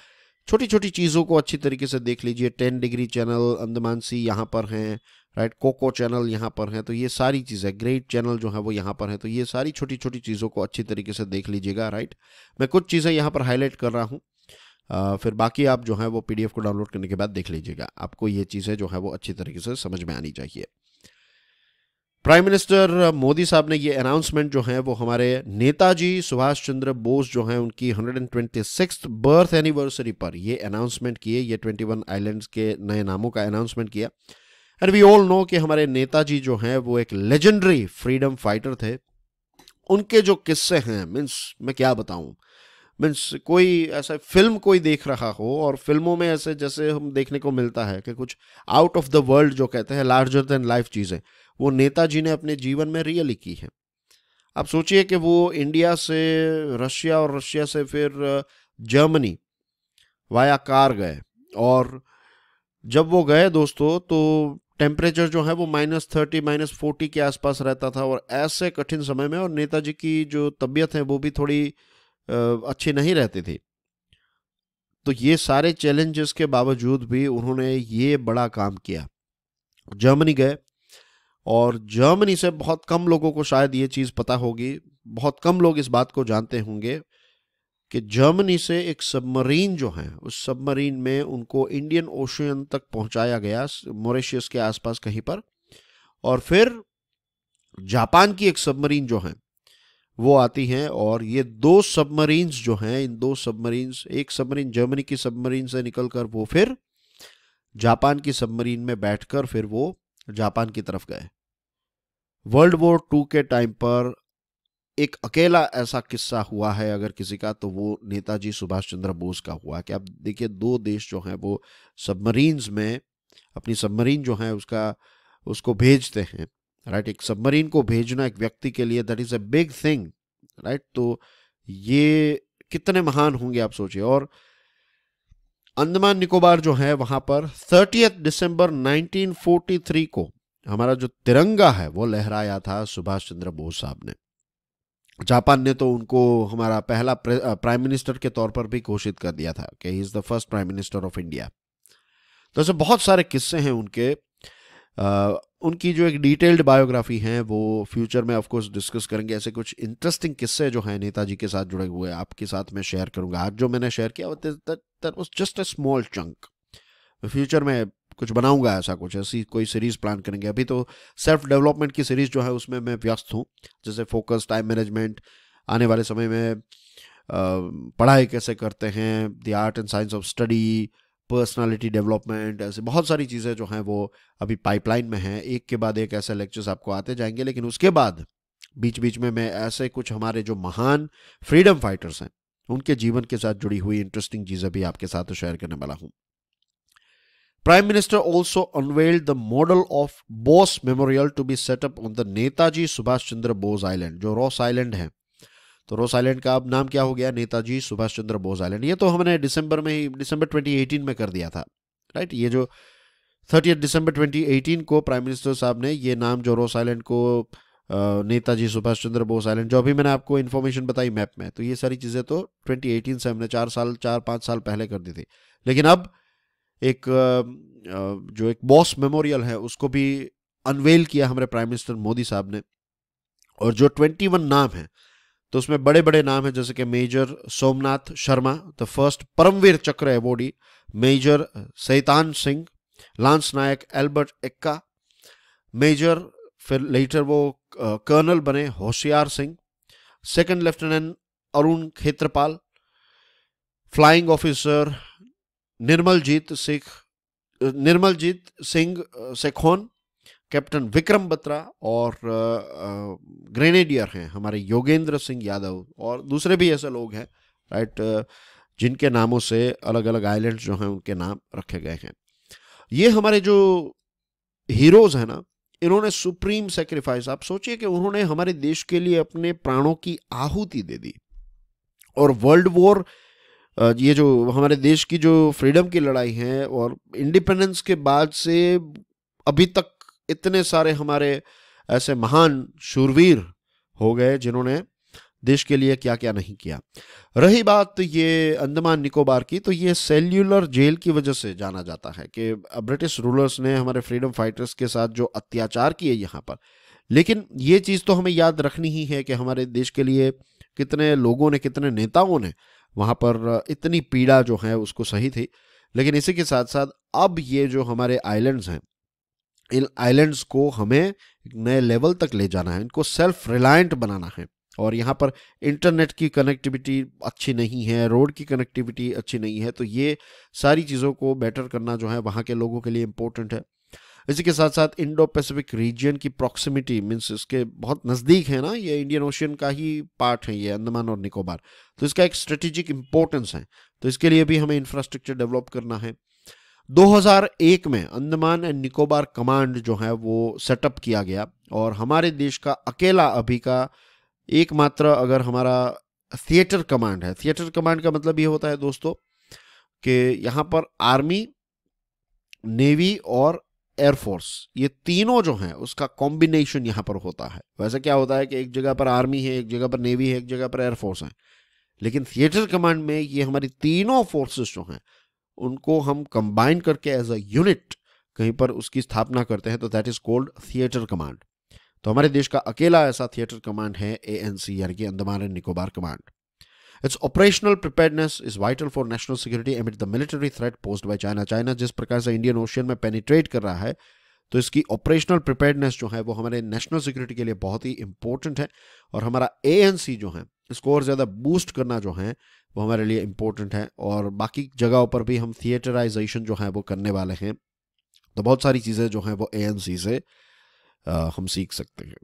छोटी छोटी चीज़ों को अच्छी तरीके से देख लीजिए ten degree channel Andaman sea यहाँ पर हैं राइट कोको चैनल यहाँ पर है तो ये सारी चीज़ें ग्रेट चैनल जो है वो यहाँ पर है तो ये सारी छोटी छोटी चीज़ों को अच्छी तरीके से देख लीजिएगा राइट मैं कुछ चीज़ें यहाँ पर हाईलाइट कर रहा हूँ फिर बाकी आप जो है वो पीडीएफ को डाउनलोड करने के बाद देख लीजिएगा आपको ये चीज़ें जो है वो अच्छी तरीके से समझ में आनी चाहिए प्राइम मिनिस्टर मोदी साहब ने ये अनाउंसमेंट जो है वो हमारे नेताजी सुभाष चंद्र बोस जो हैं उनकी हंड्रेड बर्थ एनिवर्सरी पर ये अनाउंसमेंट किए ये वन आइलैंड्स के नए नामों का अनाउंसमेंट किया एंड वी ऑल नो कि हमारे नेताजी जो हैं वो एक लेजेंडरी फ्रीडम फाइटर थे उनके जो किस्से हैं मीन्स मैं क्या बताऊं मीन्स कोई ऐसा फिल्म कोई देख रहा हो और फिल्मों में ऐसे जैसे हम देखने को मिलता है कि कुछ आउट ऑफ द वर्ल्ड जो कहते हैं लार्जर देन लाइफ चीज़ें वो नेताजी ने अपने जीवन में रियली की है आप सोचिए कि वो इंडिया से रशिया और रशिया से फिर जर्मनी वाया कार गए और जब वो गए दोस्तों तो टेम्परेचर जो है वो माइनस थर्टी माइनस फोर्टी के आसपास रहता था और ऐसे कठिन समय में और नेताजी की जो तबीयत है वो भी थोड़ी अच्छी नहीं रहती थी तो ये सारे चैलेंजेस के बावजूद भी उन्होंने ये बड़ा काम किया जर्मनी गए और जर्मनी से बहुत कम लोगों को शायद ये चीज़ पता होगी बहुत कम लोग इस बात को जानते होंगे कि जर्मनी से एक सबमरीन जो है उस सबमरीन में उनको इंडियन ओशियन तक पहुंचाया गया मॉरिशियस के आसपास कहीं पर और फिर जापान की एक सबमरीन जो है वो आती हैं और ये दो सबमरीन्स जो हैं इन दो सबमरीन्स एक सबमरीन जर्मनी की सबमरीन से निकलकर वो फिर जापान की सबमरीन में बैठकर फिर वो जापान की तरफ गए वर्ल्ड वॉर टू के टाइम पर एक अकेला ऐसा किस्सा हुआ है अगर किसी का तो वो नेताजी सुभाष चंद्र बोस का हुआ कि आप देखिए दो देश जो हैं वो सबमरीन्स में अपनी सबमरीन जो है उसका उसको भेजते हैं राइट एक सबमरीन को भेजना एक व्यक्ति के लिए that is a big thing right तो ये कितने महान होंगे आप सोचिए और अंडमान निकोबार जो है वहां पर थर्टियथ दिसंबर 1943 को हमारा जो तिरंगा है वो लहराया था सुभाष चंद्र बोस साहब ने जापान ने तो उनको हमारा पहला प्राइम मिनिस्टर के तौर पर भी घोषित कर दिया था कि he is the first prime minister of India तो ऐसे बहुत सारे किस्से हैं उनके आ, उनकी जो एक डिटेल्ड बायोग्राफी है वो फ्यूचर में ऑफकोर्स डिस्कस करेंगे ऐसे कुछ इंटरेस्टिंग किस्से जो हैं नेताजी के साथ जुड़े हुए आपके साथ मैं शेयर करूंगा आज जो मैंने शेयर किया वो just a small chunk future में कुछ बनाऊंगा ऐसा कुछ ऐसी कोई सीरीज़ प्लान करेंगे अभी तो सेल्फ डेवलपमेंट की सीरीज़ जो है उसमें मैं व्यस्त हूँ जैसे फोकस टाइम मैनेजमेंट आने वाले समय में पढ़ाई कैसे करते हैं the art and science of study personality development ऐसे बहुत सारी चीज़ें जो हैं वो अभी पाइपलाइन में हैं एक के बाद एक ऐसे लेक्चर्स आपको आते जाएंगे लेकिन उसके बाद बीच बीच में मैं ऐसे कुछ हमारे जो महान फ्रीडम फाइटर्स हैं उनके जीवन के साथ जुड़ी हुई इंटरेस्टिंग चीज़ें भी आपके साथ शेयर करने वाला हूँ Prime Minister also unveiled the model of Bose Memorial to be set up on the Netaji Subhash Chandra Bose Island, जो रॉस आइलैंड है तो रोस आइलैंड का अब नाम क्या हो गया नेताजी सुभाष चंद्र बोस आइलैंड ये तो हमने दिसंबर में ही दिसंबर 2018 में कर दिया था राइट ये जो थर्टी दिसंबर 2018 को प्राइम मिनिस्टर साहब ने ये नाम जो रोस आइलैंड को नेताजी सुभाष चंद्र बोस आइलैंड जो अभी मैंने आपको इन्फॉर्मेशन बताई मैप में तो ये सारी चीज़ें तो 2018 से हमने चार साल चार पाँच साल पहले कर दी थी लेकिन अब एक जो एक बॉस मेमोरियल है उसको भी अनवेल किया हमारे प्राइम मिनिस्टर मोदी साहब ने और जो ट्वेंटी वन नाम है तो उसमें बड़े बड़े नाम है जैसे कि major Somnath Sharma the first Paramvir Chakra awardee major Shaitan Singh lance Naik Albert Ekka major फिर लेटर वो कर्नल बने Hoshiar Singh second lieutenant Arun Khetarpal flying officer Nirmaljit Sikh Nirmaljit Singh Sekhon captain Vikram Batra और ग्रेनेडियर हैं हमारे योगेंद्र सिंह यादव और दूसरे भी ऐसे लोग हैं राइट जिनके नामों से अलग अलग आइलैंड्स जो हैं उनके नाम रखे गए हैं ये हमारे जो हीरोज़ हैं ना इन्होंने सुप्रीम सेक्रीफाइस आप सोचिए कि उन्होंने हमारे देश के लिए अपने प्राणों की आहुति दे दी और वर्ल्ड वॉर ये जो हमारे देश की जो फ्रीडम की लड़ाई है और इंडिपेंडेंस के बाद से अभी तक इतने सारे हमारे ऐसे महान शूरवीर हो गए जिन्होंने देश के लिए क्या क्या नहीं किया रही बात ये अंडमान निकोबार की तो ये सेल्यूलर जेल की वजह से जाना जाता है कि ब्रिटिश रूलर्स ने हमारे फ्रीडम फाइटर्स के साथ जो अत्याचार किए यहाँ पर लेकिन ये चीज़ तो हमें याद रखनी ही है कि हमारे देश के लिए कितने लोगों ने कितने नेताओं ने वहाँ पर इतनी पीड़ा जो है उसको सही थी लेकिन इसी के साथ साथ अब ये जो हमारे आइलैंड्स हैं इन आइलैंड्स को हमें नए लेवल तक ले जाना है इनको सेल्फ रिलायंट बनाना है और यहाँ पर इंटरनेट की कनेक्टिविटी अच्छी नहीं है रोड की कनेक्टिविटी अच्छी नहीं है तो ये सारी चीज़ों को बेटर करना जो है वहाँ के लोगों के लिए इम्पोर्टेंट है इसी के साथ साथ इंडो पैसिफिक रीजन की प्रॉक्सिमिटी मीन्स इसके बहुत नज़दीक है ना ये इंडियन ओशियन का ही पार्ट है ये अंडमान और निकोबार तो इसका एक स्ट्रेटेजिक इंपॉर्टेंस है तो इसके लिए भी हमें इंफ्रास्ट्रक्चर डेवलप करना है 2001 में अंडमान एंड निकोबार कमांड जो है वो सेटअप किया गया और हमारे देश का अकेला अभी का एकमात्र अगर हमारा थिएटर कमांड है थिएटर कमांड का मतलब ये होता है दोस्तों कि यहाँ पर आर्मी नेवी और एयरफोर्स ये तीनों जो हैं उसका कॉम्बिनेशन यहाँ पर होता है वैसे क्या होता है कि एक जगह पर आर्मी है एक जगह पर नेवी है एक जगह पर एयरफोर्स है लेकिन थिएटर कमांड में ये हमारी तीनों फोर्सेस जो हैं उनको हम कंबाइन करके एज अ यूनिट कहीं पर उसकी स्थापना करते हैं तो that is called theatre command तो हमारे देश का अकेला ऐसा थिएटर कमांड है ए यानी कि Andaman and Nicobar command it's operational preparedness is vital for national security amid the military threat posed by China China जिस प्रकार से इंडियन ओशियन में पेनिट्रेट कर रहा है तो इसकी ऑपरेशनल प्रिपेयरनेस जो है वो हमारे नेशनल सिक्योरिटी के लिए बहुत ही इंपॉर्टेंट है और हमारा ए जो है इसको और ज़्यादा बूस्ट करना जो है वो हमारे लिए इम्पोर्टेंट है और बाकी जगहों पर भी हम थिएटराइजेशन जो है वो करने वाले हैं तो बहुत सारी चीज़ें जो हैं वो ए से आ, हम सीख सकते हैं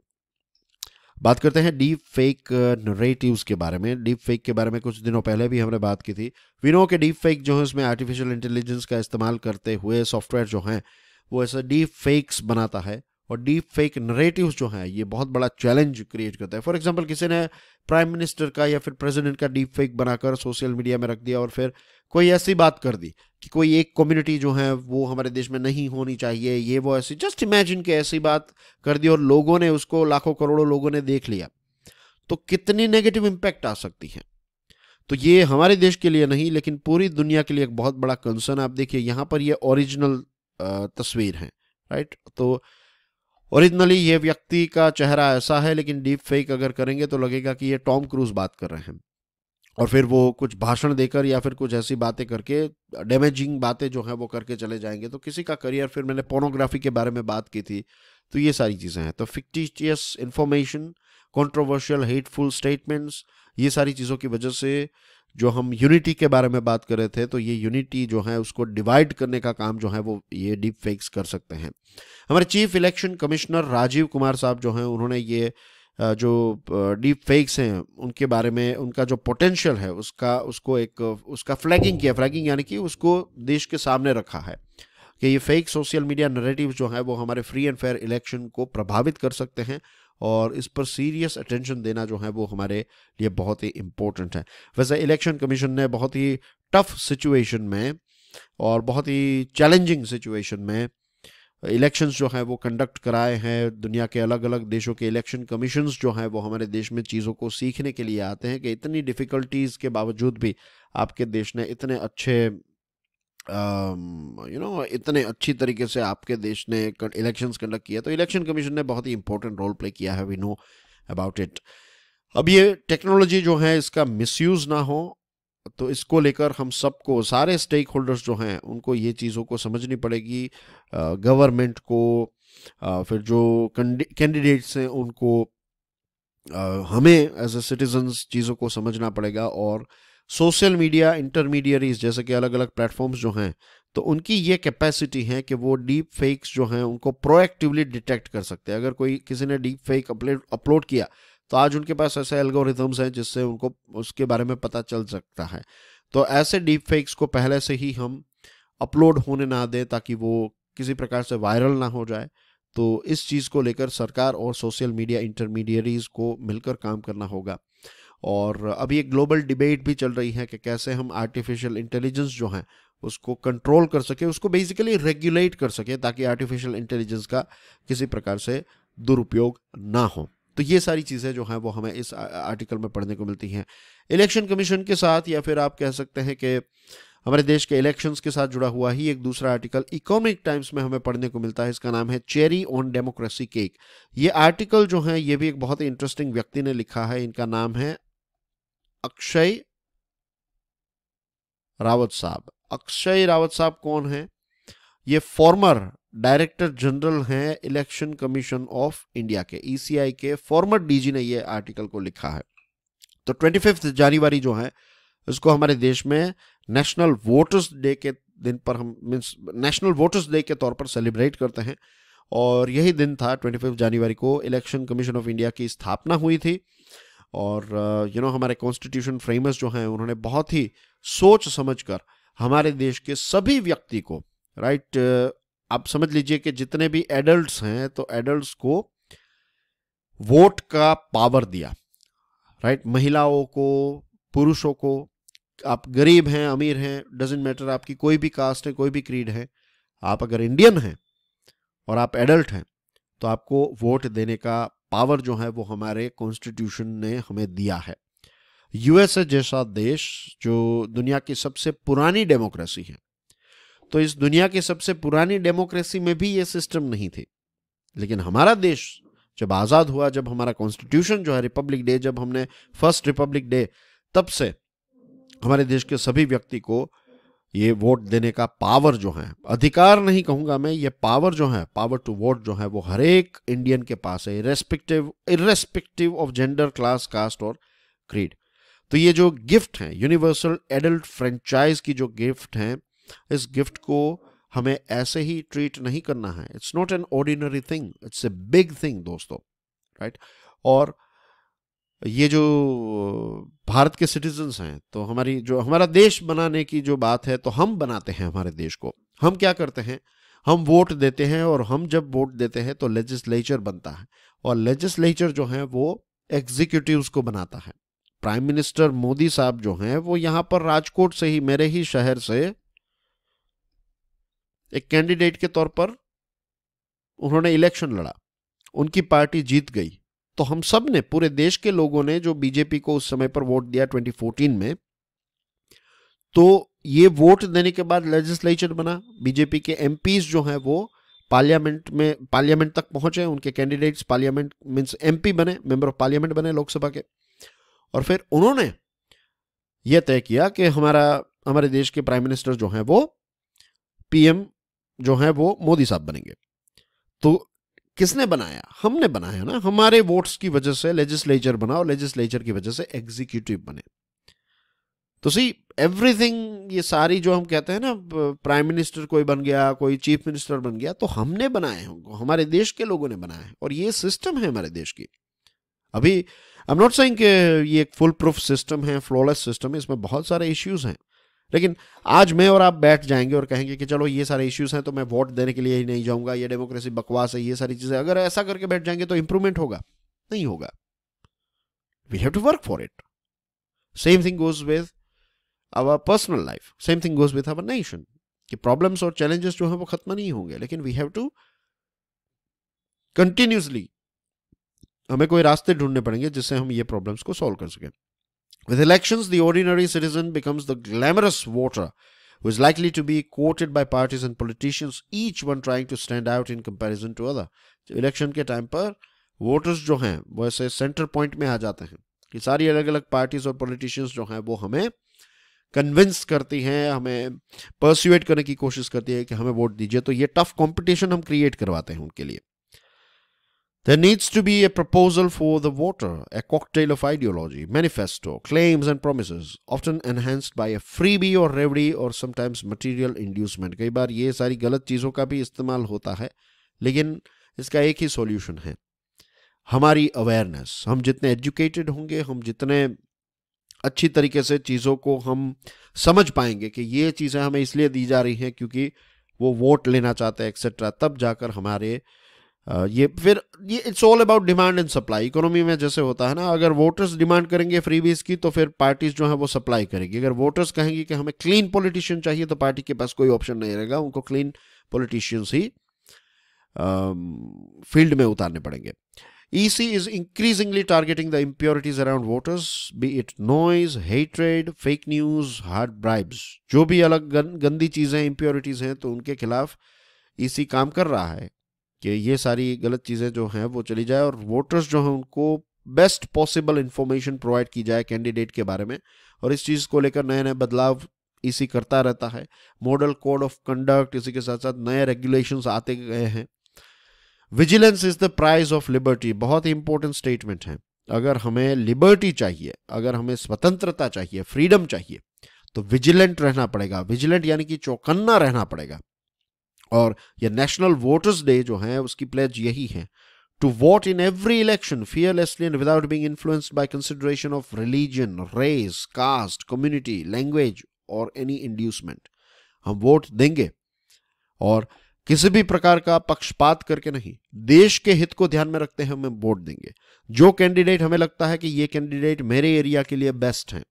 बात करते हैं डीप फेक नरेटिव्स के बारे में डीप फेक के बारे में कुछ दिनों पहले भी हमने बात की थी विनो के डीप फेक जो है उसमें आर्टिफिशियल इंटेलिजेंस का इस्तेमाल करते हुए सॉफ्टवेयर जो है वो ऐसा डीप फेक्स बनाता है और डीप फेक नरेटिव जो है ये बहुत बड़ा चैलेंज क्रिएट करता है फॉर एग्जाम्पल किसी ने प्राइम मिनिस्टर का या फिर प्रेजिडेंट का डीप फेक बनाकर सोशल मीडिया में रख दिया और फिर कोई ऐसी बात कर दी कि कोई एक कम्युनिटी जो है वो हमारे देश में नहीं होनी चाहिए ये वो ऐसी जस्ट इमेजिन के ऐसी बात कर दी और लोगों ने उसको लाखों करोड़ों लोगों ने देख लिया तो कितनी नेगेटिव इम्पैक्ट आ सकती है तो ये हमारे देश के लिए नहीं लेकिन पूरी दुनिया के लिए एक बहुत बड़ा कंसर्न आप देखिए यहाँ पर ये ओरिजिनल तस्वीर है राइट तो ओरिजिनली ये व्यक्ति का चेहरा ऐसा है लेकिन डीप फेक अगर करेंगे तो लगेगा कि ये टॉम क्रूज बात कर रहे हैं और फिर वो कुछ भाषण देकर या फिर कुछ ऐसी बातें करके डैमेजिंग बातें जो हैं वो करके चले जाएंगे तो किसी का करियर फिर मैंने पोर्नोग्राफी के बारे में बात की थी तो ये सारी चीज़ें हैं तो fictitious information controversial hateful statements ये सारी चीज़ों की वजह से जो हम यूनिटी के बारे में बात कर रहे थे तो ये यूनिटी जो है उसको डिवाइड करने का काम जो है वो ये डीप फेक्स कर सकते हैं हमारे chief election commissioner Rajiv Kumar साहब जो हैं उन्होंने ये जो डीप फेक्स हैं उनके बारे में उनका जो पोटेंशियल है उसका उसको एक उसका फ्लैगिंग किया फ्लैगिंग यानी कि उसको देश के सामने रखा है कि ये फेक सोशल मीडिया नरेटिव जो है वो हमारे फ्री एंड फेयर इलेक्शन को प्रभावित कर सकते हैं और इस पर सीरियस अटेंशन देना जो है वो हमारे लिए बहुत ही इम्पोर्टेंट है वैसे इलेक्शन कमीशन ने बहुत ही टफ सिचुएशन में और बहुत ही चैलेंजिंग सिचुएशन में इलेक्शंस जो हैं वो कंडक्ट कराए हैं दुनिया के अलग अलग देशों के इलेक्शन कमीशंस जो हैं वो हमारे देश में चीज़ों को सीखने के लिए आते हैं कि इतनी डिफ़िकल्टीज़ के बावजूद भी आपके देश ने इतने अच्छे यू नो इतने अच्छी तरीके से आपके देश ने इलेक्शंस कंडक्ट किया तो इलेक्शन कमीशन ने बहुत ही इंपॉर्टेंट रोल प्ले किया है वी नो अबाउट इट अब ये टेक्नोलॉजी जो है इसका मिसयूज़ ना हो तो इसको लेकर हम सबको सारे स्टेक होल्डर्स जो हैं उनको ये चीज़ों को समझनी पड़ेगी गवर्नमेंट को फिर जो कैंडिडेट्स हैं उनको हमें एज ए सिटीजन्स चीज़ों को समझना पड़ेगा और सोशल मीडिया इंटरमीडियरीज जैसे कि अलग अलग प्लेटफॉर्म्स जो हैं तो उनकी ये कैपेसिटी है कि वो डीप फेक्स जो हैं उनको प्रोएक्टिवली डिटेक्ट कर सकते हैं अगर कोई किसी ने डीप फेक अपलोड अपलोड किया तो आज उनके पास ऐसे एल्गोरिथम्स हैं जिससे उनको उसके बारे में पता चल सकता है तो ऐसे डीप फेक्स को पहले से ही हम अपलोड होने ना दें ताकि वो किसी प्रकार से वायरल ना हो जाए तो इस चीज़ को लेकर सरकार और सोशल मीडिया इंटरमीडियरीज को मिलकर काम करना होगा और अभी एक ग्लोबल डिबेट भी चल रही है कि कैसे हम आर्टिफिशियल इंटेलिजेंस जो है उसको कंट्रोल कर सके उसको बेसिकली रेगुलेट कर सके ताकि आर्टिफिशियल इंटेलिजेंस का किसी प्रकार से दुरुपयोग ना हो तो ये सारी चीज़ें जो हैं वो हमें इस आर्टिकल में पढ़ने को मिलती हैं इलेक्शन कमीशन के साथ या फिर आप कह सकते हैं कि हमारे देश के इलेक्शंस के साथ जुड़ा हुआ ही एक दूसरा आर्टिकल इकोनॉमिक टाइम्स में हमें पढ़ने को मिलता है इसका नाम है चेरी ऑन डेमोक्रेसी केक ये आर्टिकल जो है ये भी एक बहुत ही इंटरेस्टिंग व्यक्ति ने लिखा है इनका नाम है अक्षय रावत साहब अक्षय रावत साहब कौन है ये फॉर्मर डायरेक्टर जनरल हैं इलेक्शन कमीशन ऑफ इंडिया के ईसीआई e के फॉर्मर डीजी ने ये आर्टिकल को लिखा है तो ट्वेंटी फिफ्थ जनवरी जो है उसको हमारे देश में नेशनल वोटर्स डे के दिन पर हम मीन्स नेशनल वोटर्स डे के तौर पर सेलिब्रेट करते हैं और यही दिन था ट्वेंटी फिफ्थ जनवरी को इलेक्शन कमीशन ऑफ इंडिया की स्थापना हुई थी और यू नो know, हमारे कॉन्स्टिट्यूशन फ्रेमर्स जो हैं उन्होंने बहुत ही सोच समझ कर हमारे देश के सभी व्यक्ति को राइट right? आप समझ लीजिए कि जितने भी एडल्ट्स हैं तो एडल्ट्स को वोट का पावर दिया राइट right? महिलाओं को पुरुषों को आप गरीब हैं अमीर हैं डजेंट मैटर आपकी कोई भी कास्ट है कोई भी क्रीड है आप अगर इंडियन हैं और आप एडल्ट हैं तो आपको वोट देने का पावर जो है वो हमारे कॉन्स्टिट्यूशन ने हमें दिया है यूएसए जैसा देश जो दुनिया की सबसे पुरानी डेमोक्रेसी है तो इस दुनिया की सबसे पुरानी डेमोक्रेसी में भी ये सिस्टम नहीं थे लेकिन हमारा देश जब आज़ाद हुआ जब हमारा कॉन्स्टिट्यूशन जो है रिपब्लिक डे जब हमने फर्स्ट रिपब्लिक डे तब से हमारे देश के सभी व्यक्ति को ये वोट देने का पावर जो है अधिकार नहीं कहूंगा मैं ये पावर जो है पावर टू वोट जो है वो हर एक इंडियन के पास है respective irrespective of gender class caste और क्रीड तो ये जो गिफ्ट है यूनिवर्सल एडल्ट फ्रेंचाइज की जो गिफ्ट है इस गिफ्ट को हमें ऐसे ही ट्रीट नहीं करना है it's not an ordinary thing it's a big thing दोस्तों राइट और ये जो भारत के सिटीजन्स हैं तो हमारी जो हमारा देश बनाने की जो बात है तो हम बनाते हैं हमारे देश को हम क्या करते हैं हम वोट देते हैं और हम जब वोट देते हैं तो लेजिस्लेचर बनता है और लेजिस्लेचर जो है वो एग्जीक्यूटिव को बनाता है प्राइम मिनिस्टर मोदी साहब जो हैं वो यहाँ पर राजकोट से ही मेरे ही शहर से एक कैंडिडेट के तौर पर उन्होंने इलेक्शन लड़ा उनकी पार्टी जीत गई तो हम सब ने पूरे देश के लोगों ने जो बीजेपी को उस समय पर वोट दिया 2014 में तो ये वोट देने के बाद लेजिस्लेचर बना बीजेपी के एम जो हैं वो पार्लियामेंट में पार्लियामेंट तक पहुंचे उनके कैंडिडेट्स पार्लियामेंट मीन्स पी बने मेंबर ऑफ पार्लियामेंट बने लोकसभा के और फिर उन्होंने यह तय किया कि हमारा हमारे देश के प्राइम मिनिस्टर जो हैं वो पीएम जो हैं वो मोदी साहब बनेंगे तो किसने बनाया हमने बनाया ना हमारे वोट्स की वजह से लेजिस्लेचर बना और लेजिस्लेचर की वजह से एग्जीक्यूटिव बने तो सी एवरीथिंग ये सारी जो हम कहते हैं ना प्राइम मिनिस्टर कोई बन गया कोई चीफ मिनिस्टर बन गया तो हमने बनाए हैं उनको हमारे देश के लोगों ने बनाया है और ये सिस्टम है हमारे देश की अभी आई एम नॉट सेइंग कि ये एक फुल प्रूफ सिस्टम है फ्लॉलेस सिस्टम है इसमें बहुत सारे इश्यूज हैं लेकिन आज मैं और आप बैठ जाएंगे और कहेंगे कि चलो ये सारे इश्यूज हैं तो मैं वोट देने के लिए ही नहीं जाऊंगा ये डेमोक्रेसी बकवास है ये सारी चीजें अगर ऐसा करके बैठ जाएंगे तो इंप्रूवमेंट होगा नहीं होगा we have to work for it same thing goes with our personal life same thing goes with our nation कि प्रॉब्लम्स और चैलेंजेस जो हैं वो खत्म नहीं होंगे लेकिन वी हैव टू कंटिन्यूसली हमें कोई रास्ते ढूंढने पड़ेंगे जिससे हम ये प्रॉब्लम्स को सॉल्व कर सकें With elections, the ordinary citizen becomes the glamorous voter who is likely to be quoted by parties and politicians, each one trying to stand out in comparison to other. So, election ke time पर voters jo hain, wo aise center point mein aa jate hain. Ki sari alag alag parties aur politicians jo hain, wo हमें convince karti hain, हमें persuade karne ki koshish karti hain ki हमें vote dijiye. To ye tough competition hum create karwate hain unke liye. There needs to be a proposal for the voter, a cocktail of ideology, manifesto, claims, and promises, often enhanced by a freebie or reverie or sometimes material inducement. कई बार ये सारी गलत चीज़ों का भी इस्तेमाल होता है लेकिन इसका एक ही सॉल्यूशन है हमारी अवेयरनेस हम जितने एजुकेटेड होंगे हम जितने अच्छी तरीके से चीज़ों को हम समझ पाएंगे कि ये चीज़ें हमें इसलिए दी जा रही हैं क्योंकि वो वोट लेना चाहते हैं एक्सेट्रा तब जाकर हमारे ये फिर ये it's all about demand and supply economy में जैसे होता है ना अगर वोटर्स डिमांड करेंगे बीज की तो फिर पार्टीज जो है वो सप्लाई करेगी अगर वोटर्स कहेंगे कि हमें क्लीन पॉलिटिशियन चाहिए तो पार्टी के पास कोई ऑप्शन नहीं रहेगा उनको क्लीन पॉलिटिशियंस ही फील्ड में उतारने पड़ेंगे EC is increasingly targeting the impurities around voters be it noise hatred fake news hard bribes जो भी अलग गंदी चीज़ें इम्प्योरिटीज हैं तो उनके खिलाफ सी e काम कर रहा है कि ये सारी गलत चीज़ें जो हैं वो चली जाए और वोटर्स जो हैं उनको बेस्ट पॉसिबल इन्फॉर्मेशन प्रोवाइड की जाए कैंडिडेट के बारे में और इस चीज़ को लेकर नए नए बदलाव इसी करता रहता है मॉडल कोड ऑफ कंडक्ट इसी के साथ साथ नए रेगुलेशन आते गए हैं vigilance is the price of liberty बहुत ही इंपॉर्टेंट स्टेटमेंट है अगर हमें लिबर्टी चाहिए अगर हमें स्वतंत्रता चाहिए फ्रीडम चाहिए तो विजिलेंट रहना पड़ेगा विजिलेंट यानी कि चौकन्ना रहना पड़ेगा और ये नेशनल वोटर्स डे जो है उसकी प्लेज यही है to vote in every election fearlessly and without being influenced by consideration of religion race caste community language और एनी इंड्यूसमेंट हम वोट देंगे और किसी भी प्रकार का पक्षपात करके नहीं देश के हित को ध्यान में रखते हैं हमें वोट देंगे जो कैंडिडेट हमें लगता है कि ये कैंडिडेट मेरे एरिया के लिए बेस्ट हैं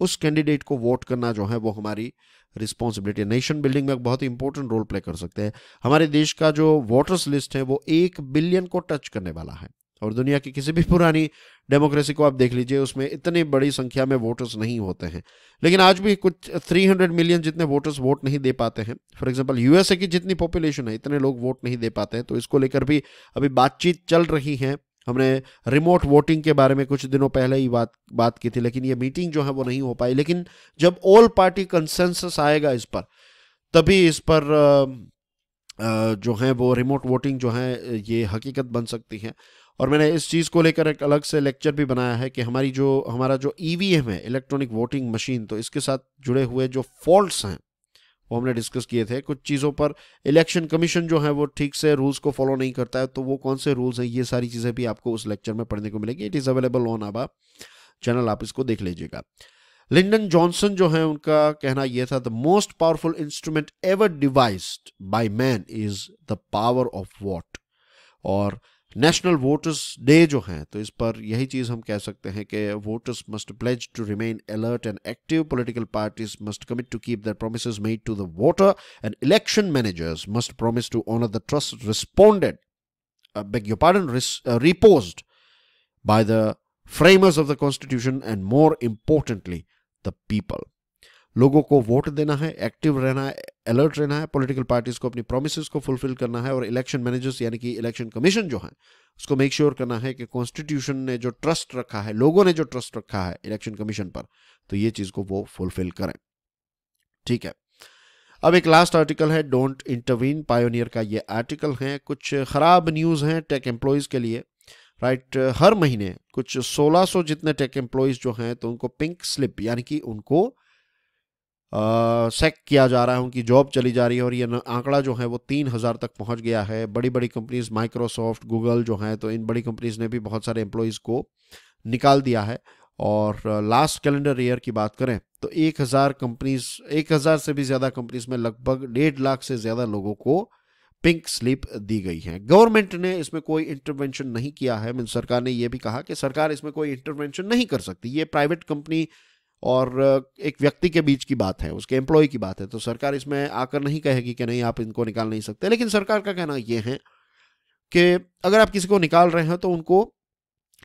उस कैंडिडेट को वोट करना जो है वो हमारी रिस्पॉन्सिबिलिटी नेशन बिल्डिंग में बहुत ही इंपॉर्टेंट रोल प्ले कर सकते हैं हमारे देश का जो वोटर्स लिस्ट है वो एक बिलियन को टच करने वाला है और दुनिया की किसी भी पुरानी डेमोक्रेसी को आप देख लीजिए उसमें इतनी बड़ी संख्या में वोटर्स नहीं होते हैं लेकिन आज भी कुछ 300 मिलियन जितने वोटर्स वोट नहीं दे पाते हैं फॉर एग्जांपल यूएसए की जितनी पॉपुलेशन है इतने लोग वोट नहीं दे पाते हैं तो इसको लेकर भी अभी बातचीत चल रही है हमने रिमोट वोटिंग के बारे में कुछ दिनों पहले ही बात बात की थी लेकिन ये मीटिंग जो है वो नहीं हो पाई लेकिन जब ऑल पार्टी कंसेंसस आएगा इस पर तभी इस पर जो है वो रिमोट वोटिंग जो है ये हकीकत बन सकती है और मैंने इस चीज़ को लेकर एक अलग से लेक्चर भी बनाया है कि हमारी जो हमारा जो ई e है इलेक्ट्रॉनिक वोटिंग मशीन तो इसके साथ जुड़े हुए जो फॉल्ट हैं वो हमने डिस्कस किए थे कुछ चीज़ों पर इलेक्शन कमीशन जो है वो ठीक से रूल्स को फॉलो नहीं करता है तो वो कौन से रूल्स हैं ये सारी चीज़ें भी आपको उस लेक्चर में पढ़ने को मिलेगी इट इज़ अवेलेबल ऑन आबा चैनल आप इसको देख लीजिएगा लिंडन जॉनसन जो है उनका कहना यह था the most powerful instrument ever devised by man is the power of vote और नेशनल वोटर्स डे जो है तो इस पर यही चीज़ हम कह सकते हैं कि voters must pledge to remain alert and active political parties must commit to keep their promise made to the voter and election managers must promise to honour the trust responded beg your pardon uh, reposed the the framers of the constitution and more importantly the लोगों को vote देना है active रहना है alert रहना है political parties को अपनी प्रोमिस को फुलफिल करना है और इलेक्शन मैनेजर्स यानी कि इलेक्शन कमीशन जो है उसको मेक श्योर sure करना है कि कॉन्स्टिट्यूशन ने जो ट्रस्ट रखा है लोगों ने जो ट्रस्ट रखा है इलेक्शन कमीशन पर तो ये चीज़ को वो फुलफिल करें ठीक है अब एक लास्ट आर्टिकल है डोंट इंटरवीन पायोनियर का ये आर्टिकल है कुछ ख़राब न्यूज़ है टेक एम्प्लॉयज़ के लिए राइट हर महीने कुछ 1600 जितने टेक एम्प्लॉयज़ जो हैं तो उनको पिंक स्लिप यानी कि उनको सेक किया जा रहा है उनकी जॉब चली जा रही है और ये आंकड़ा जो है वो तीन हज़ार तक पहुंच गया है बड़ी बड़ी कंपनीज माइक्रोसॉफ्ट गूगल जो हैं तो इन बड़ी कंपनीज ने भी बहुत सारे एम्प्लॉयज़ को निकाल दिया है और लास्ट कैलेंडर ईयर की बात करें तो एक हज़ार कंपनीज एक हज़ार से भी ज़्यादा कंपनीज में लगभग डेढ़ लाख से ज़्यादा लोगों को पिंक स्लिप दी गई है गवर्नमेंट ने इसमें कोई इंटरवेंशन नहीं किया है मीन सरकार ने यह भी कहा कि सरकार इसमें कोई इंटरवेंशन नहीं कर सकती ये प्राइवेट कंपनी और एक व्यक्ति के बीच की बात है उसके एम्प्लॉय की बात है तो सरकार इसमें आकर नहीं कहेगी कि नहीं आप इनको निकाल नहीं सकते लेकिन सरकार का कहना यह है कि अगर आप किसी को निकाल रहे हो तो उनको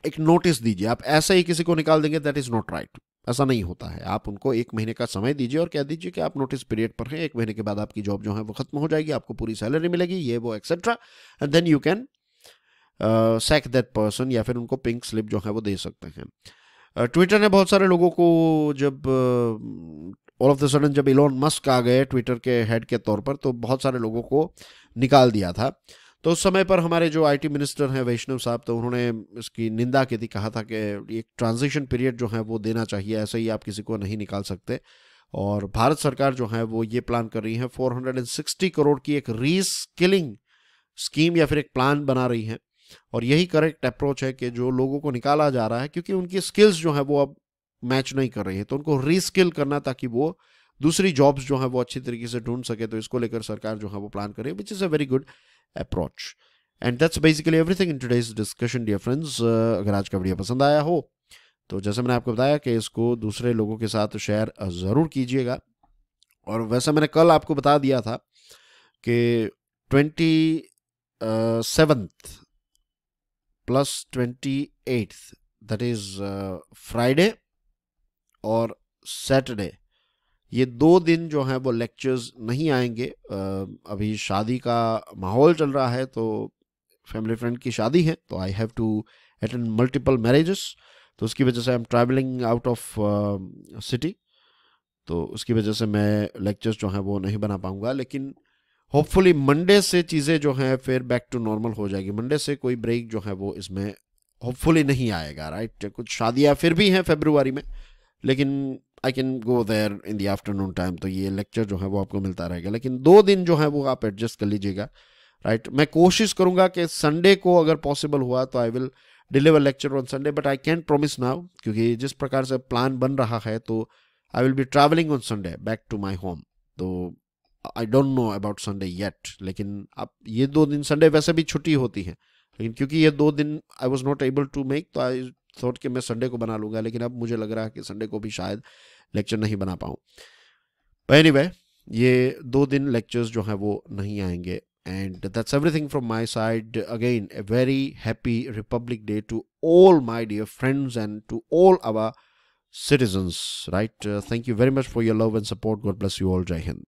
एक नोटिस दीजिए आप ऐसे ही किसी को निकाल देंगे दैट इज़ नॉट राइट ऐसा नहीं होता है आप उनको एक महीने का समय दीजिए और कह दीजिए कि आप नोटिस पीरियड पर हैं एक महीने के बाद आपकी जॉब जो है वो खत्म हो जाएगी आपको पूरी सैलरी मिलेगी ये वो etcetera and then you can sack that person या फिर उनको पिंक स्लिप जो है वो दे सकते हैं ट्विटर ने बहुत सारे लोगों को जब ऑल ऑफ द सडन जब इलॉन मस्क आ गए ट्विटर के हेड के तौर पर तो बहुत सारे लोगों को निकाल दिया था तो उस समय पर हमारे जो आईटी मिनिस्टर हैं वैष्णव साहब तो उन्होंने इसकी निंदा की थी कहा था कि एक ट्रांजिशन पीरियड जो है वो देना चाहिए ऐसे ही आप किसी को नहीं निकाल सकते और भारत सरकार जो है वो ये प्लान कर रही है 460 करोड़ की एक रीस्किलिंग स्कीम या फिर एक प्लान बना रही है और यही करेक्ट अप्रोच है कि जो लोगों को निकाला जा रहा है क्योंकि उनकी स्किल्स जो है वो अब मैच नहीं कर रही है तो उनको रीस्किल करना ताकि वो दूसरी जॉब्स जो है वो अच्छी तरीके से ढूंढ सके तो इसको लेकर सरकार जो है वो प्लान करे which is a very good approach and that's basically everything in today's discussion dear friends अगर आज का वीडियो पसंद आया हो तो जैसे मैंने आपको बताया कि इसको दूसरे लोगों के साथ शेयर uh, ज़रूर कीजिएगा और वैसे मैंने कल आपको बता दिया था कि twenty seventh uh, plus 28th that is uh, Friday और सैटरडे ये दो दिन जो हैं वो लेक्चर्स नहीं आएंगे अभी शादी का माहौल चल रहा है तो फैमिली फ्रेंड की शादी है तो I have to attend multiple marriages तो उसकी वजह से I am travelling out of city तो उसकी वजह से मैं लेक्चर्स जो हैं वो नहीं बना पाऊँगा लेकिन होपफुली मंडे से चीज़ें जो हैं फिर बैक टू नॉर्मल हो जाएगी मंडे से कोई ब्रेक जो है वो इसमें होपफुली नहीं आएगा राइट कुछ शादियाँ फिर भी हैं फेब्रुवरी में लेकिन I can go there in the afternoon time तो ये लेक्चर जो है वो आपको मिलता रहेगा लेकिन दो दिन जो है वो आप एडजस्ट कर लीजिएगा राइट मैं कोशिश करूँगा कि संडे को अगर पॉसिबल हुआ तो I will deliver lecture on Sunday but I can promise now क्योंकि जिस प्रकार से प्लान बन रहा है तो I will be travelling on Sunday back to my home तो I don't know about Sunday yet लेकिन अब ये दो दिन संडे वैसे भी छुट्टी होती है लेकिन क्योंकि ये दो दिन I was not able to make तो आई थॉट कि मैं संडे को बना लूँगा लेकिन अब मुझे लग रहा है कि संडे को भी शायद लेक्चर नहीं बना पाऊँ एनी anyway, ये दो दिन लेक्चर्स जो हैं वो नहीं आएंगे and that's everything from my side again a very happy Republic day to all my dear friends and to all our citizens right thank you very much for your love and support God bless you all जय हिंद